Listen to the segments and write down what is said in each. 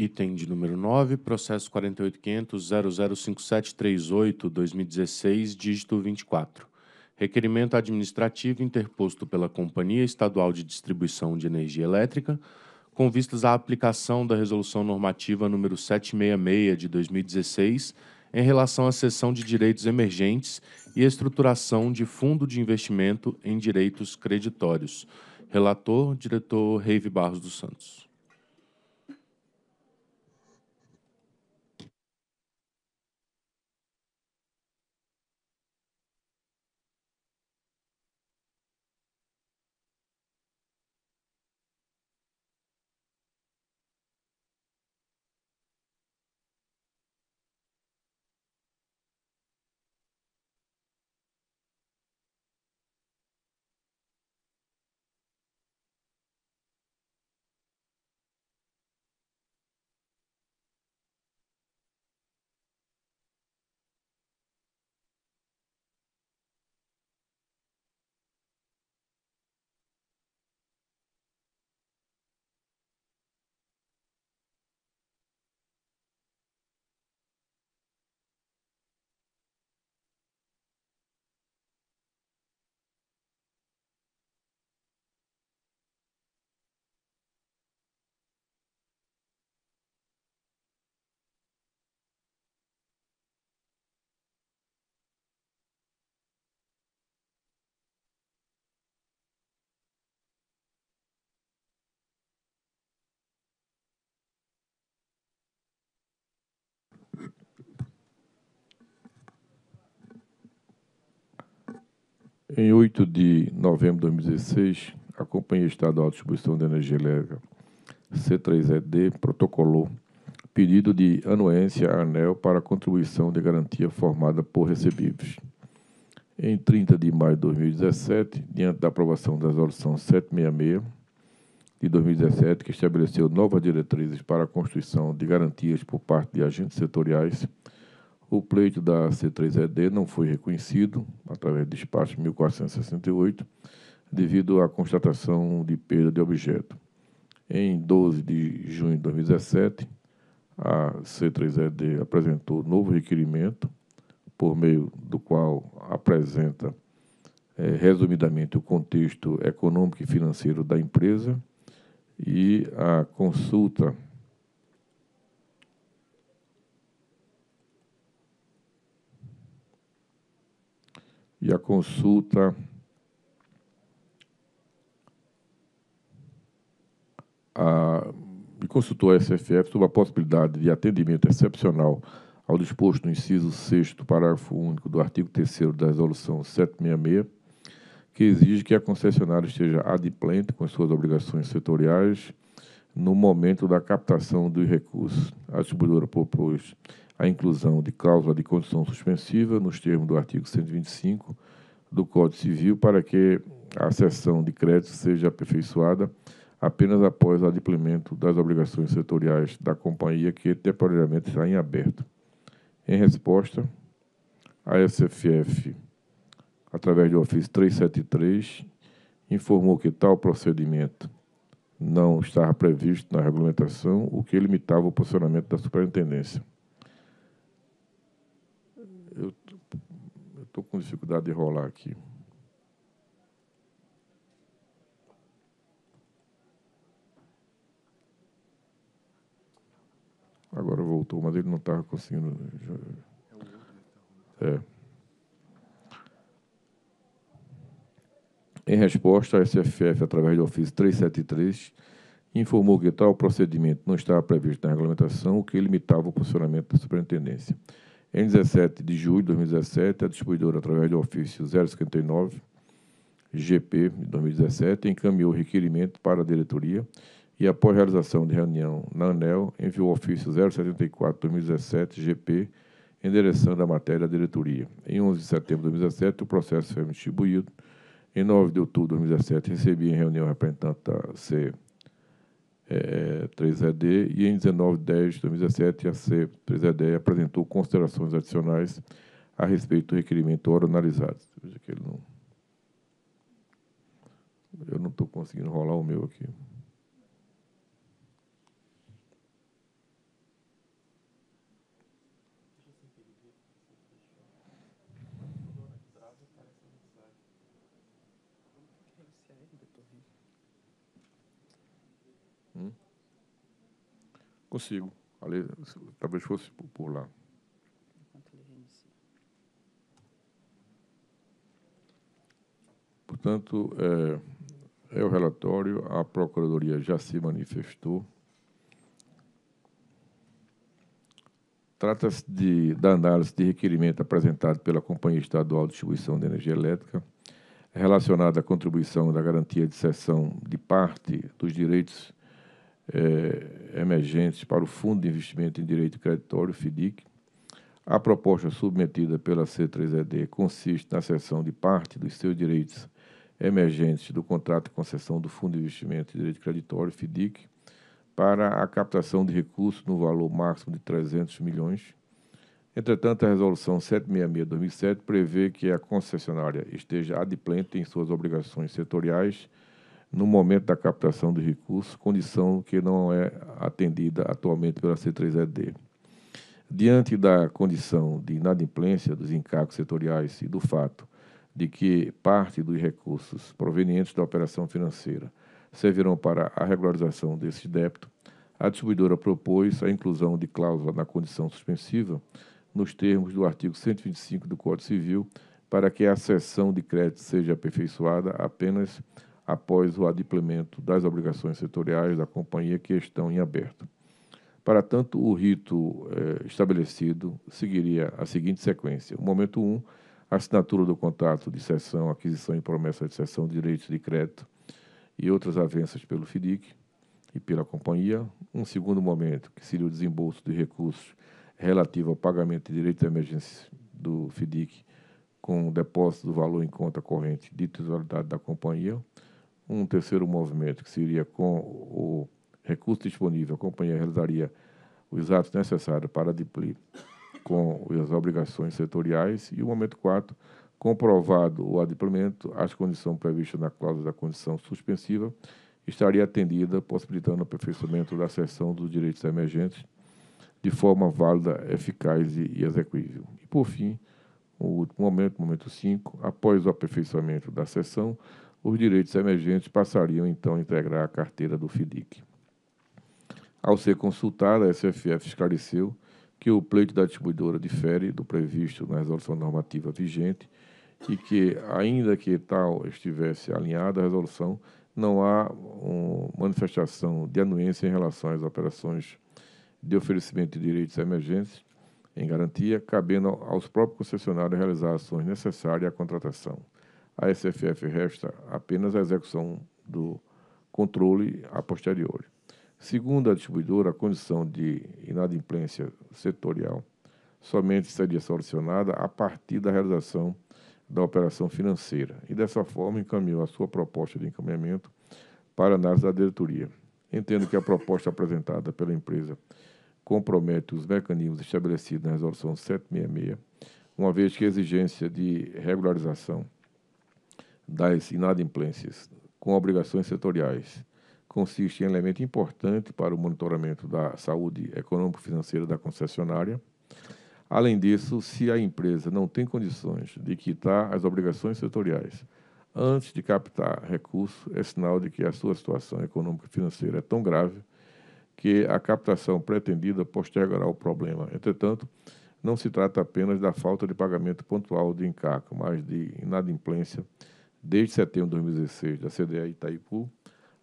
Item de número 9, processo 48.500.005738-2016, dígito 24. Requerimento administrativo interposto pela Companhia Estadual de Distribuição de Energia Elétrica, com vistas à aplicação da Resolução Normativa número 766 de 2016, em relação à cessão de direitos emergentes e estruturação de fundo de investimento em direitos creditórios. Relator, diretor Reive Barros dos Santos. Em 8 de novembro de 2016, a Companhia Estadual de Distribuição de Energia Elétrica, C3ED, protocolou pedido de anuência à ANEL para contribuição de garantia formada por recebíveis. Em 30 de maio de 2017, diante da aprovação da Resolução 766 de 2017, que estabeleceu novas diretrizes para a construção de garantias por parte de agentes setoriais, o pleito da C3ED não foi reconhecido, através do despacho 1468, devido à constatação de perda de objeto. Em 12 de junho de 2017, a C3ED apresentou novo requerimento, por meio do qual apresenta é, resumidamente o contexto econômico e financeiro da empresa e a consulta e a consulta a, e consultou a SFF sobre a possibilidade de atendimento excepcional ao disposto no inciso 6 parágrafo único do artigo 3 da Resolução 766, que exige que a concessionária esteja adimplente com suas obrigações setoriais no momento da captação dos recursos. A distribuidora propôs a inclusão de cláusula de condição suspensiva nos termos do artigo 125 do Código Civil para que a cessão de crédito seja aperfeiçoada apenas após o adimplemento das obrigações setoriais da companhia que temporariamente está em aberto. Em resposta, a SFF, através do ofício 373, informou que tal procedimento não estava previsto na regulamentação, o que limitava o posicionamento da superintendência. com dificuldade de rolar aqui. Agora voltou, mas ele não estava conseguindo. É. Em resposta, a SFF, através do ofício 373, informou que tal procedimento não estava previsto na regulamentação, o que limitava o funcionamento da superintendência. Em 17 de julho de 2017, a distribuidora, através do ofício 059 GP de 2017, encaminhou o requerimento para a diretoria e, após realização de reunião na ANEL, enviou o ofício 074 2017 GP endereçando a matéria à diretoria. Em 11 de setembro de 2017, o processo foi distribuído. Em 9 de outubro de 2017, recebi em reunião representante da C é, 3ED, e em 19 de 10 de 2017, a C3ED apresentou considerações adicionais a respeito do requerimento ora analisado. Veja que ele não... Eu não estou conseguindo rolar o meu aqui. Consigo. Ali, talvez fosse por lá. Portanto, é, é o relatório, a Procuradoria já se manifestou. Trata-se da análise de requerimento apresentado pela Companhia Estadual de Distribuição de Energia Elétrica, relacionada à contribuição da garantia de cessão de parte dos direitos é, emergentes para o Fundo de Investimento em Direito Creditório, FIDIC. A proposta submetida pela C3ED consiste na cessão de parte dos seus direitos emergentes do contrato de concessão do Fundo de Investimento em Direito Creditório, FIDIC, para a captação de recursos no valor máximo de 300 milhões. Entretanto, a Resolução 766-2007 prevê que a concessionária esteja adimplente em suas obrigações setoriais no momento da captação de recursos, condição que não é atendida atualmente pela C3ED. Diante da condição de inadimplência dos encargos setoriais e do fato de que parte dos recursos provenientes da operação financeira servirão para a regularização desse débito, a distribuidora propôs a inclusão de cláusula na condição suspensiva nos termos do artigo 125 do Código Civil para que a cessão de crédito seja aperfeiçoada apenas após o adimplemento das obrigações setoriais da companhia que estão em aberto. Para tanto, o rito eh, estabelecido seguiria a seguinte sequência: o momento 1, um, assinatura do contrato de cessão, aquisição e promessa de cessão de direitos de crédito e outras avanças pelo FDIC e pela companhia. Um segundo momento, que seria o desembolso de recursos relativo ao pagamento de direitos de emergência do FDIC com o depósito do valor em conta corrente de titularidade da companhia. Um terceiro movimento, que seria com o recurso disponível, a companhia realizaria os atos necessários para cumprir com as obrigações setoriais. E o momento quatro comprovado o adimplemento, as condições previstas na cláusula da condição suspensiva estaria atendida, possibilitando o aperfeiçoamento da cessão dos direitos emergentes de forma válida, eficaz e, execuível. E, por fim, o último momento, momento 5, após o aperfeiçoamento da cessão os direitos emergentes passariam então a integrar a carteira do FIDIC. Ao ser consultada, a SFF esclareceu que o pleito da distribuidora difere do previsto na resolução normativa vigente e que, ainda que tal estivesse alinhada à resolução, não há um, manifestação de anuência em relação às operações de oferecimento de direitos emergentes em garantia, cabendo aos próprios concessionários realizar ações necessárias à contratação a SFF resta apenas a execução do controle a posteriori. Segundo a distribuidora, a condição de inadimplência setorial somente seria solucionada a partir da realização da operação financeira e, dessa forma, encaminhou a sua proposta de encaminhamento para análise da diretoria. Entendo que a proposta apresentada pela empresa compromete os mecanismos estabelecidos na Resolução 766, uma vez que a exigência de regularização das inadimplências com obrigações setoriais consiste em elemento importante para o monitoramento da saúde econômico-financeira da concessionária. Além disso, se a empresa não tem condições de quitar as obrigações setoriais antes de captar recurso, é sinal de que a sua situação econômico-financeira é tão grave que a captação pretendida postergará o problema. Entretanto, não se trata apenas da falta de pagamento pontual de encargo, mas de inadimplência desde setembro de 2016 da CDE Itaipu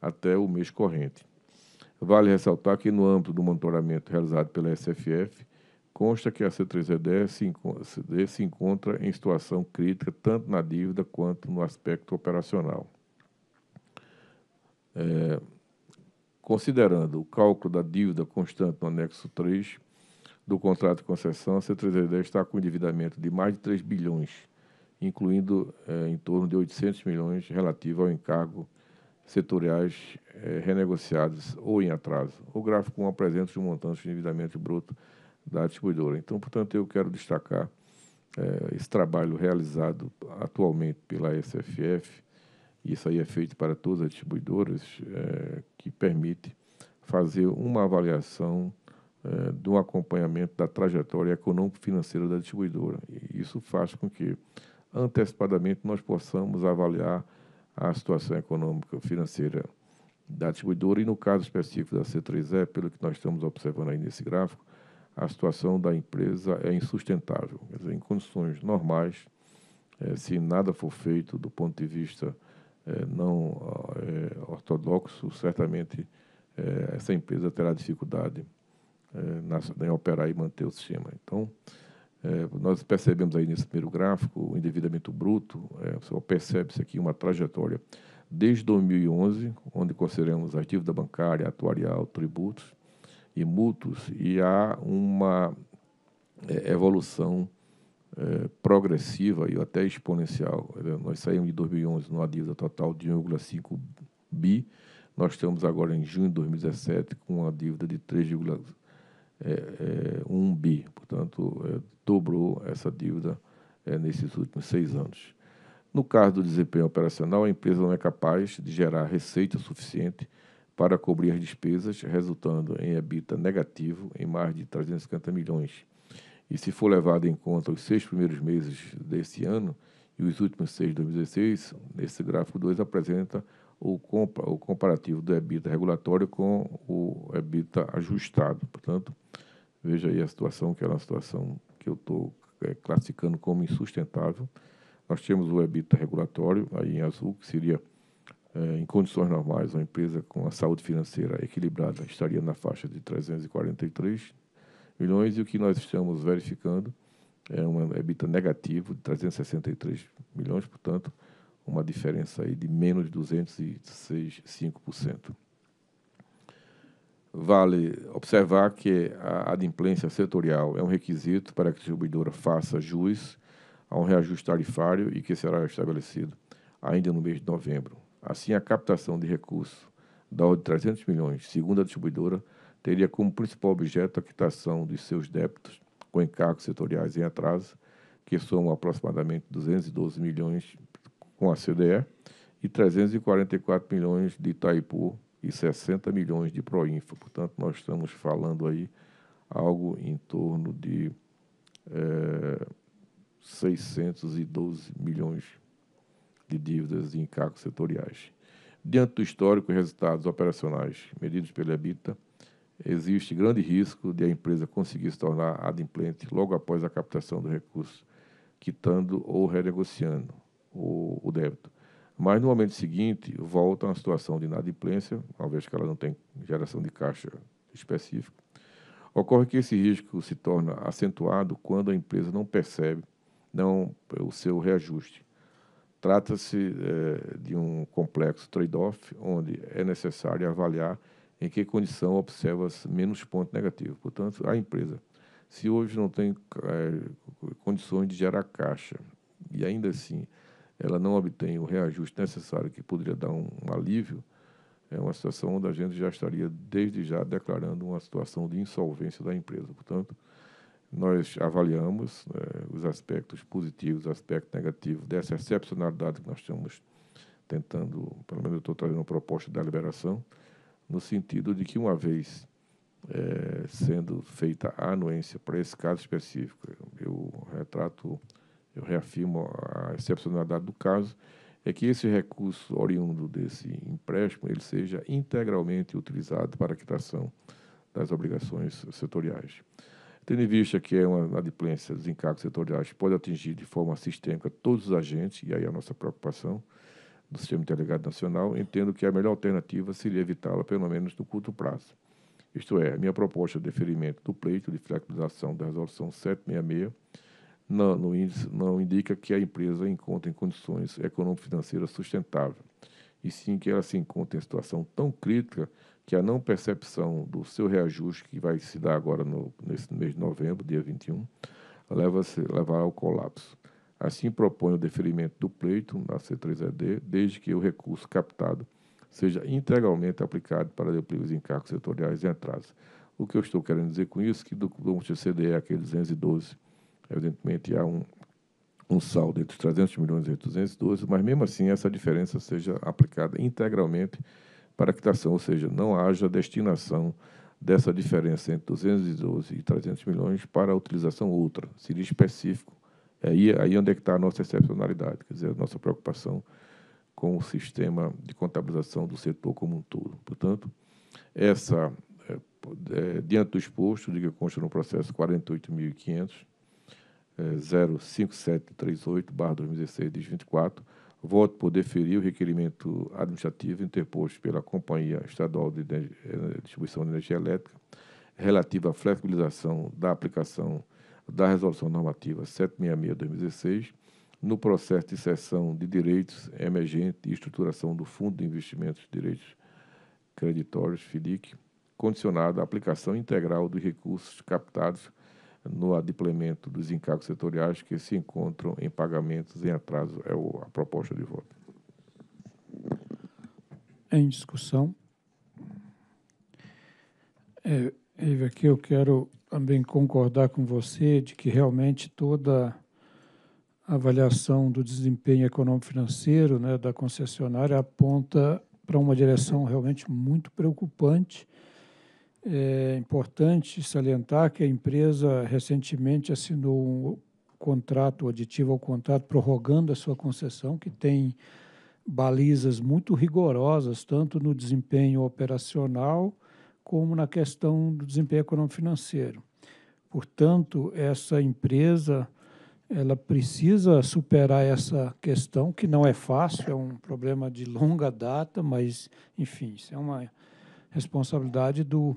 até o mês corrente. Vale ressaltar que, no âmbito do monitoramento realizado pela SFF, consta que a C3ED se, se encontra em situação crítica tanto na dívida quanto no aspecto operacional. É, considerando o cálculo da dívida constante no anexo 3 do contrato de concessão, a C3ED está com endividamento de mais de 3 bilhões incluindo eh, em torno de 800 milhões relativo ao encargo setoriais eh, renegociados ou em atraso. O gráfico 1 apresenta os montantes de endividamento bruto da distribuidora. Então, portanto, eu quero destacar eh, esse trabalho realizado atualmente pela SFF, e isso aí é feito para todas as distribuidoras, eh, que permite fazer uma avaliação é, eh, do acompanhamento da trajetória econômico-financeira da distribuidora. E isso faz com que antecipadamente nós possamos avaliar a situação econômica financeira da distribuidora e, no caso específico da C3E, pelo que nós estamos observando aí nesse gráfico, a situação da empresa é insustentável. Quer dizer, em condições normais, eh, se nada for feito do ponto de vista eh, não eh, ortodoxo, certamente essa empresa terá dificuldade na, em operar e manter o sistema. Então, é, nós percebemos aí nesse primeiro gráfico o endividamento bruto, é, só percebe-se aqui uma trajetória desde 2011, onde consideramos a dívida bancária, atuarial, tributos e mútuos, e há uma é, evolução é, progressiva e até exponencial. Nós saímos de 2011 numa dívida total de 1,5 bi, nós estamos agora em junho de 2017 com uma dívida de 3,5 é, é, um bi, portanto, é, dobrou essa dívida é, nesses últimos seis anos. No caso do desempenho operacional, a empresa não é capaz de gerar receita suficiente para cobrir as despesas, resultando em EBITDA negativo em mais de 350 milhões. E se for levado em conta os seis primeiros meses desse ano e os últimos seis de 2016, nesse gráfico 2 apresenta o, compa o comparativo do EBITDA regulatório com o EBITDA ajustado. Portanto, veja aí a situação, que é uma situação que eu estou é, classificando como insustentável. Nós temos o EBITDA regulatório, aí em azul, que seria, é, em condições normais, uma empresa com a saúde financeira equilibrada estaria na faixa de 343 milhões, e o que nós estamos verificando é um EBITDA negativo de 363 milhões, portanto, uma diferença aí de menos de 206,5%. Vale observar que a adimplência setorial é um requisito para que a distribuidora faça jus a um reajuste tarifário e que será estabelecido ainda no mês de novembro. Assim, a captação de recursos da ordem de 300 milhões, segundo a distribuidora, teria como principal objeto a quitação dos seus débitos com encargos setoriais em atraso, que somam aproximadamente 212 milhões com a CDE e 344 milhões de Itaipu e 60 milhões de Proinfa. Portanto, nós estamos falando aí algo em torno de é, eh, 612 milhões de dívidas de encargos setoriais. Diante do histórico e resultados operacionais medidos pela EBITA, existe grande risco de a empresa conseguir se tornar adimplente logo após a captação do recurso, quitando ou renegociando, o, o débito. Mas no momento seguinte, volta à situação de inadimplência, uma vez que ela não tem geração de caixa específica. Ocorre que esse risco se torna acentuado quando a empresa não percebe não o seu reajuste. Trata-se é, de um complexo trade-off onde é necessário avaliar em que condição observa-se menos ponto negativo. Portanto, a empresa, se hoje não tem é, condições de gerar caixa e ainda assim ela não obtém o reajuste necessário que poderia dar um, um alívio, é uma situação onde a gente já estaria desde já declarando uma situação de insolvência da empresa. Portanto, nós avaliamos né, os aspectos positivos, os aspectos negativos dessa excepcionalidade que nós estamos tentando, pelo menos eu estou trazendo uma proposta da liberação, no sentido de que, uma vez é, sendo feita a anuência para esse caso específico, eu retrato eu reafirmo a excepcionalidade do caso, é que esse recurso oriundo desse empréstimo ele seja integralmente utilizado para a quitação das obrigações setoriais. Tendo em vista que é uma adimplência dos encargos setoriais pode atingir de forma sistêmica todos os agentes, e aí é a nossa preocupação do Sistema Interligado Nacional, entendo que a melhor alternativa seria evitá-la, pelo menos no curto prazo. Isto é, minha proposta de deferimento do pleito de flexibilização da Resolução 766 não, no índice não indica que a empresa encontra em condições econômico-financeiras sustentáveis, e sim que ela se encontra em situação tão crítica que a não percepção do seu reajuste, que vai se dar agora no, nesse mês de novembro, dia 21, leva levará ao colapso. Assim, propõe o deferimento do pleito na C3ED, desde que o recurso captado seja integralmente aplicado para depois encargos setoriais e atraso. O que eu estou querendo dizer com isso é que do, do CDE, aquele 212, Evidentemente, há um, um saldo entre 300 milhões e 812, mas mesmo assim essa diferença seja aplicada integralmente para a quitação, ou seja, não haja destinação dessa diferença entre 212 e 300 milhões para a utilização outra, seria específico. É aí, aí onde é que está a nossa excepcionalidade, quer dizer, a nossa preocupação com o sistema de contabilização do setor como um todo. Portanto, essa, é, é, diante do exposto, diga consta no processo 48.500, é, 05738-2016, diz 24, voto por deferir o requerimento administrativo interposto pela Companhia Estadual de eh, Distribuição de Energia Elétrica relativa à flexibilização da aplicação da Resolução Normativa 766-2016 no processo de cessão de direitos emergente e estruturação do Fundo de Investimentos de Direitos Creditórios, FDIC, condicionado à aplicação integral dos recursos captados no adimplemento dos encargos setoriais que se encontram em pagamentos em atraso. É a proposta de voto. Em discussão. É, aqui eu quero também concordar com você de que realmente toda a avaliação do desempenho econômico-financeiro né, da concessionária aponta para uma direção realmente muito preocupante é importante salientar que a empresa recentemente assinou um contrato aditivo ao contrato, prorrogando a sua concessão, que tem balizas muito rigorosas, tanto no desempenho operacional como na questão do desempenho econômico-financeiro. Portanto, essa empresa ela precisa superar essa questão, que não é fácil, é um problema de longa data, mas, enfim, isso é uma responsabilidade do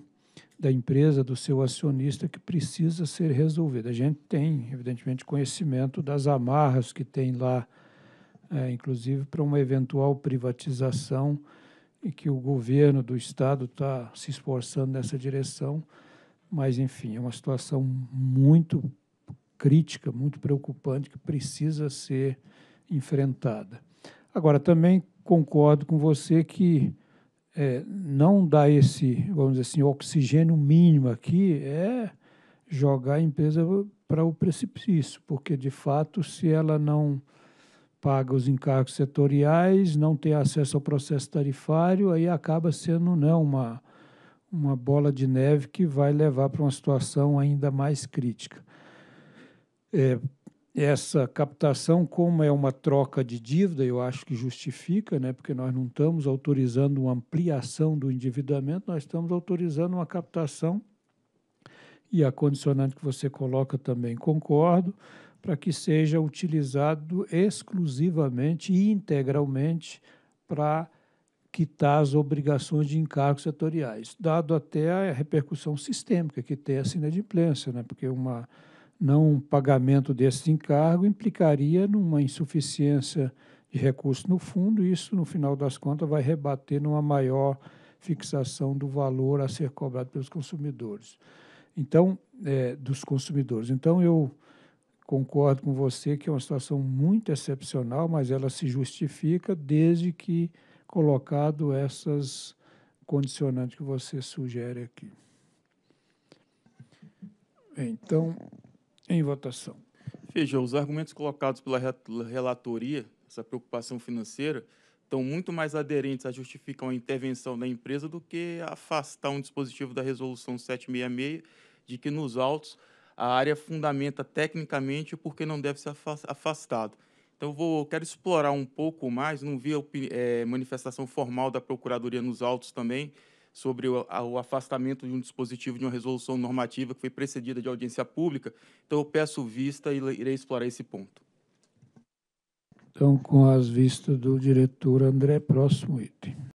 da empresa, do seu acionista, que precisa ser resolvida. A gente tem, evidentemente, conhecimento das amarras que tem lá, é, inclusive para uma eventual privatização, e que o governo do Estado está se esforçando nessa direção, mas, enfim, é uma situação muito crítica, muito preocupante, que precisa ser enfrentada. Agora, também concordo com você que é, não dar esse, vamos dizer assim, oxigênio mínimo aqui é jogar a empresa para o precipício, porque de fato, se ela não paga os encargos setoriais, não tem acesso ao processo tarifário, aí acaba sendo né, uma, uma bola de neve que vai levar para uma situação ainda mais crítica. É, essa captação, como é uma troca de dívida, eu acho que justifica, né, porque nós não estamos autorizando uma ampliação do endividamento, nós estamos autorizando uma captação e a condicionante que você coloca também concordo, para que seja utilizado exclusivamente e integralmente para quitar as obrigações de encargos setoriais, dado até a repercussão sistêmica que tem a inadimplência, né, porque uma não pagamento desse encargo implicaria numa insuficiência de recursos no fundo, e isso, no final das contas, vai rebater numa maior fixação do valor a ser cobrado pelos consumidores. Então, é, dos consumidores. Então, eu concordo com você que é uma situação muito excepcional, mas ela se justifica desde que colocado essas condicionantes que você sugere aqui. Então, em votação. Veja, os argumentos colocados pela relatoria, essa preocupação financeira, estão muito mais aderentes a justificar a intervenção da empresa do que afastar um dispositivo da Resolução 766, de que nos autos a área fundamenta tecnicamente porque não deve ser afastado. Então, vou, quero explorar um pouco mais, não vi a é, manifestação formal da Procuradoria nos autos também, sobre o, o, afastamento de um dispositivo de uma resolução normativa que foi precedida de audiência pública. Então, eu peço vista e irei explorar esse ponto. Então, com as vistas do diretor André, próximo item.